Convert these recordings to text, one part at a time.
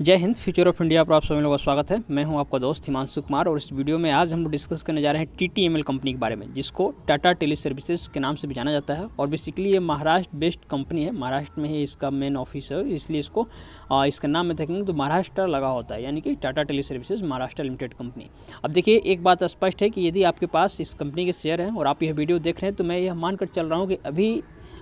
जय Hind future of India पर आप सभी लोगों का स्वागत है मैं हूं आपका दोस्त हिमांशु कुमार और इस वीडियो में आज हम लोग डिस्कस करने जा रहे हैं टी कंपनी के बारे में जिसको टाटा टेली सर्विसेज के नाम से भी जाना जाता है और बेसिकली ये महाराष्ट्र बेस्ड कंपनी है महाराष्ट्र में ही इसका मेन ऑफिस है इसलिए इसको आ, इसका नाम में देखेंगे तो महाराष्ट्र लगा होता है यानी कि Tata teleservices Maharashtra limited company अब देखिए एक बात स्पष्ट है कि यदि आपके पास इस कंपनी के शेयर हैं और आप यह वीडियो देख रहे हैं तो मैं यह मानकर चल रहा हूँ कि अभी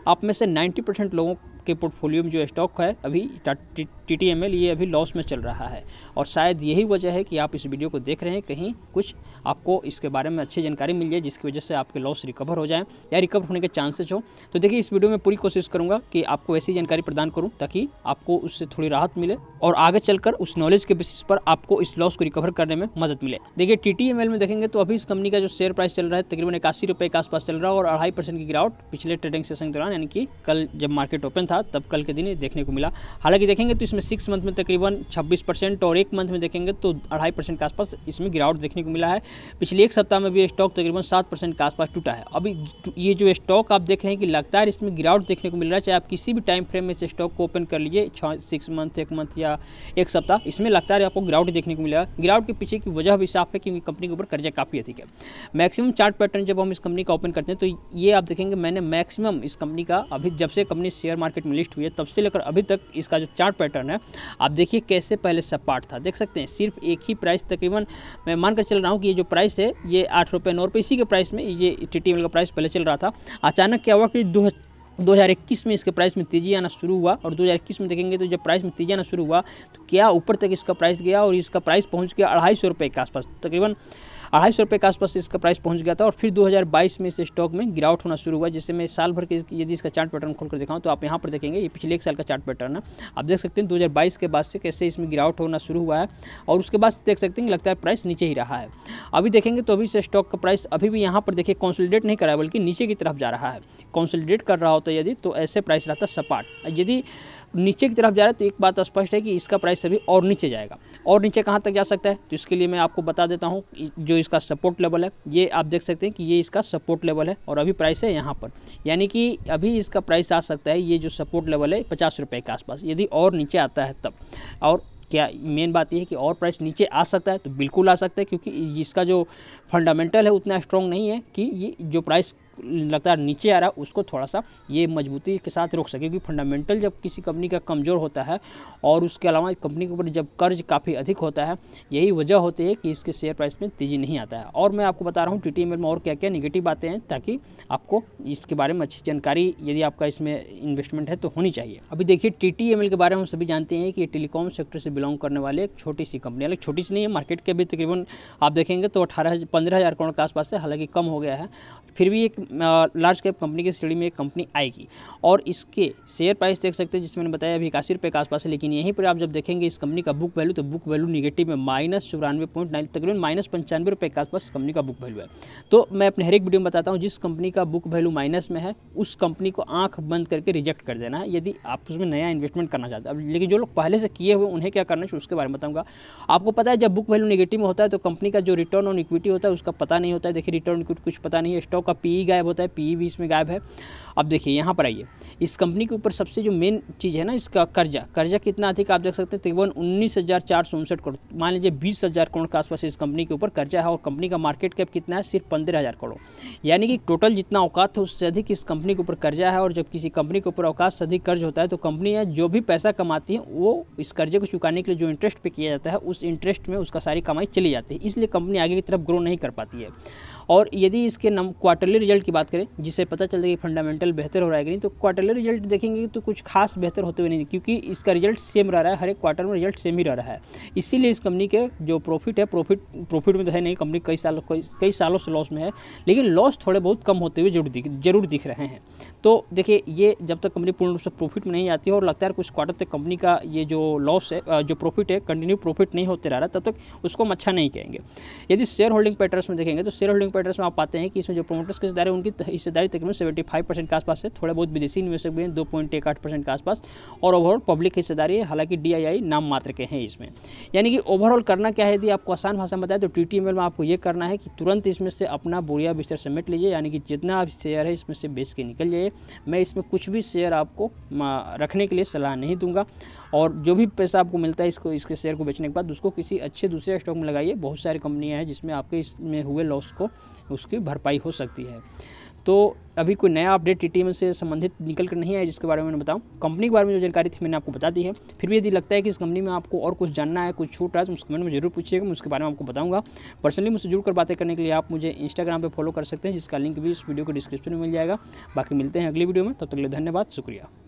आप में से 90 परसेंट लोगों के पोर्टफोलियो में जो स्टॉक है अभी टी टी एम एल ये अभी लॉस में चल रहा है और शायद यही वजह है कि आप इस वीडियो को देख रहे हैं कहीं कुछ आपको इसके बारे में अच्छी जानकारी मिल जाए जिसकी वजह से आपके लॉस रिकवर हो जाए या रिकवर होने के चांसेज हो तो देखिए इस वीडियो में पूरी कोशिश करूँगा कि आपको ऐसी जानकारी प्रदान करूँ ताकि आपको उससे थोड़ी राहत मिले और आगे चलकर उस नॉलेज के बेसिस पर आपको इस लॉस को रिकवर करने में मदद मिले देखिए टी टी एम एल में देखेंगे तो अभी इस कंपनी का जो शेयर प्राइस चल रहा है तकरीबन इक्यासी रुपये के आसपास चल रहा है और अढ़ाई परसेंट की गिरावट पिछले ट्रेडिंग सेशन के दौरान यानी कि कल जब मार्केट ओपन था था तब कल के दिन देखने को मिला हालांकि देखेंगे तो इसमें सिक्स मंथ में तकरीबन छब्बीस परसेंट और एक मंथ में देखेंगे तो अढ़ाई परसेंट के आसपास इसमें गिरावट देखने को मिला है पिछले एक सप्ताह में भी स्टॉक तकरीबन सात परसेंट के आसपास टूटा है अभी ये जो स्टॉक आप देख रहे हैं कि लगातार इसमें गिरावट देखने को मिल रहा है चाहे आप किसी भी टाइम फ्रेम में इस स्टॉक को ओपन कर लीजिए छः सिक्स मंथ एक मंथ या एक सप्ताह इसमें लगातार आपको गिरावट देखने को मिला गिरावट के पीछे की वजह भी साफ है क्योंकि कंपनी के ऊपर कर्जा काफ़ी अधिक है मैक्सिमम चार्ट पैटर्न जब हम इस कंपनी का ओपन करते हैं तो ये आप देखेंगे मैंने मैक्सिमम इस कंपनी का अभी जब से कंपनी शेयर मार्केट में लिस्ट हुई है तब से लेकर अभी तक इसका जो चार्ट पैटर्न है आप देखिए कैसे पहले सपाट था देख सकते हैं सिर्फ एक ही प्राइस तकरीबन मैं मानकर चल रहा हूँ कि ये जो प्राइस है ये आठ रुपये नौ रुपये इसी के प्राइस में ये टी का प्राइस पहले चल रहा था अचानक क्या हुआ कि दो 2021 में इसके प्राइस में तेज़ी आना शुरू हुआ और 2021 में देखेंगे तो जब प्राइस में तेज़ी आना शुरू हुआ तो क्या ऊपर तक इसका प्राइस गया और इसका प्राइस पहुंच गया अढ़ाई सौ रुपये के आसपास तकरीबन अढ़ाई सौ रुपये के आसपास इसका प्राइस पहुंच गया था और फिर 2022 में इस स्टॉक में गिरावट होना शुरू हुआ जिससे मैं साल भर के यदि इसका चार्ट पैटर्न खोलकर दिखाऊँ तो आप यहाँ पर देखेंगे ये पिछले एक साल का चार्ट पैटर्न है आप देख सकते हैं 2022 के बाद से कैसे इसमें गिरावट होना शुरू हुआ है और उसके बाद देख सकते हैं लगता है प्राइस नीचे ही रहा है अभी देखेंगे तो अभी इस स्टॉक का प्राइस अभी भी यहाँ पर देखिए कॉन्सोलिडेट नहीं करा बल्कि नीचे की तरफ जा रहा है कॉन्सोलिडेट कर रहा होता यदि तो ऐसे प्राइस रहता सपाट यदि नीचे की तरफ जा रहा है तो एक बात स्पष्ट है कि इसका प्राइस अभी और नीचे जाएगा और नीचे कहाँ तक जा सकता है तो इसके लिए मैं आपको बता देता हूँ जो इसका सपोर्ट लेवल है ये आप देख सकते हैं कि ये इसका सपोर्ट लेवल है और अभी प्राइस है यहाँ पर यानी कि अभी इसका प्राइस आ सकता है ये जो सपोर्ट लेवल है पचास रुपये के आसपास यदि और नीचे आता है तब और क्या मेन बात यह है कि और प्राइस नीचे आ सकता है तो बिल्कुल आ सकता है क्योंकि इसका जो फंडामेंटल है उतना स्ट्रॉन्ग नहीं है कि ये जो प्राइस लगातार नीचे आ रहा है उसको थोड़ा सा ये मजबूती के साथ रोक सके क्योंकि फंडामेंटल जब किसी कंपनी का कमज़ोर होता है और उसके अलावा कंपनी के ऊपर जब कर्ज काफ़ी अधिक होता है यही वजह होती है कि इसके शेयर प्राइस में तेज़ी नहीं आता है और मैं आपको बता रहा हूँ टी में और क्या क्या निगेटिव बातें हैं ताकि आपको इसके बारे में अच्छी जानकारी यदि आपका इसमें इन्वेस्टमेंट है तो होनी चाहिए अभी देखिए टी के बारे में हम सभी जानते हैं कि ये टेलीकॉम सेक्टर से बिलोंग करने वाले एक छोटी सी कंपनी अलग छोटी सी नहीं है मार्केट के अभी तकरीबन आप देखेंगे तो अठारह पंद्रह हज़ार करोड़ के आसपास है हालांकि कम हो गया है फिर भी एक लार्ज कैप कंपनी की श्रेणी में एक कंपनी आएगी और इसके शेयर प्राइस देख सकते हैं जिसमें मैंने बताया अभी इक्यासी रुपये के आसपास है लेकिन यहीं पर आप जब देखेंगे इस कंपनी का बुक वैल्यू तो बुक वैल्यू निगेटिव में माइनस चौरानवे पॉइंट नाइन तकरीबन माइनस पंचानवे रुपये के आसपास कंपनी का बुक वैल्यू है तो मैं अपने हर एक वीडियो में बताता हूँ जिस कंपनी का बुक वैल्यू माइनस में है उस कंपनी को आंख बंद करके रिजेक्ट कर देना है यदि आप उसमें नया इन्वेस्टमेंट करना चाहते हैं लेकिन जो लोग पहले से किए हुए उन्हें क्या करना चाहिए उसके बारे में बताऊँगा आपको पता है जब बुक वैल्यू निगेटिव में होता है तो कंपनी का जो रिटर्न ऑन इक्विटी होता है उसका पता नहीं होता है देखिए रिटर्न इक्विटी कुछ पता नहीं है स्टॉक का पी गायब होता है पी e भी इसमें गायब है अब देखिए यहाँ पर आइए इस कंपनी के ऊपर सबसे जो मेन चीज़ है ना इसका कर्जा कर्जा कितना अधिक आप देख सकते हैं तकरीबन उन्नीस हज़ार चार सौ उनसठ करोड़ मान लीजिए बीस हज़ार करोड़ के आसपास इस कंपनी के ऊपर कर्जा है और कंपनी का मार्केट कैप कितना है सिर्फ पंद्रह हज़ार करोड़ यानी कि टोटल जितना औकात है उससे अधिक इस कंपनी के ऊपर कर्जा है और जब किसी कंपनी के ऊपर औकात से अधिक कर्ज होता है तो कंपनी जो भी पैसा कमाती है वो इस कर्जे को चुकाने के लिए जो इंटरेस्ट पे किया जाता है उस इंटरेस्ट में उसका सारी कमाई चली जाती है इसलिए कंपनी आगे की तरफ ग्रो नहीं कर पाती है और यदि इसके नम क्वार्टरली रिजल्ट की बात करें जिससे पता जाए कि फंडामेंटल बेहतर हो रहा है कि नहीं तो क्वार्टरली रिजल्ट देखेंगे तो कुछ खास बेहतर होते हुए नहीं क्योंकि इसका रिजल्ट सेम रह रहा है हर एक क्वार्टर में रिजल्ट सेम ही रह रहा है इसीलिए इस कंपनी के जो प्रॉफिट है प्रॉफिट प्रॉफिट में तो है नहीं कंपनी कई सालों कई कई सालों से लॉस में है लेकिन लॉस थोड़े बहुत कम होते हुए जरूर दिख जरूर दिख रहे हैं तो देखिए ये जब तक कंपनी पूर्ण रूप से प्रॉफिट में नहीं आती है और है कुछ क्वार्टर तक कंपनी का ये जो लॉस है जो प्रॉफिट है कंटिन्यू प्रॉफिट नहीं होते रह रहा तब तक उसको हम अच्छा नहीं कहेंगे यदि शेयर होल्डिंग पैटर्स में देखेंगे तो शेयर होल्डिंग पैटर्स में आप पाते हैं कि इसमें जो प्रोमोटर्स के दायरे उनकी हिस्सेदारी तकरीबन सेवेंटी फाइव परसेंट के आसपास है थोड़ा बहुत विदेशी निवेशक भी हैं दो पॉइंट एक आठ परसेंट के आसपास और ओवरऑल पब्लिक हिस्सेदारी है हालांकि डी नाम मात्र के हैं इसमें यानी कि ओवरऑल करना क्या है यदि आपको आसान भाषा बताए तो टी में आपको ये करना है कि तुरंत इसमें से अपना बोरिया बिस्तर समेट लीजिए यानी कि जितना आप शेयर है इसमें से बेच के निकल जाइए मैं इसमें कुछ भी शेयर आपको रखने के लिए सलाह नहीं दूंगा और जो भी पैसा आपको मिलता है इसको इसके शेयर को बेचने के बाद उसको किसी अच्छे दूसरे स्टॉक में लगाइए बहुत सारी कंपनियाँ हैं जिसमें आपके इसमें हुए लॉस को उसकी भरपाई हो सकती है तो अभी कोई नया अपडेट टी से संबंधित निकल कर नहीं आया जिसके बारे में मैंने बताऊँ कंपनी के बारे में जो जानकारी थी मैंने आपको बता दी है फिर भी यदि लगता है कि इस कंपनी में आपको और कुछ जानना है कुछ छूट रहा है तो उसके कमेंट में जरूर पूछिएगा मैं उसके बारे में आपको बताऊँगा पर्सनली मुझसे जुड़कर बातें करने के लिए आप मुझे इंस्टाग्राम पर फॉलो कर सकते हैं जिसका लिंक भी इस वीडियो को डिस्क्रिप्शन में मिल जाएगा बाकी मिलते हैं अगली वीडियो में तब तक के लिए धन्यवाद शुक्रिया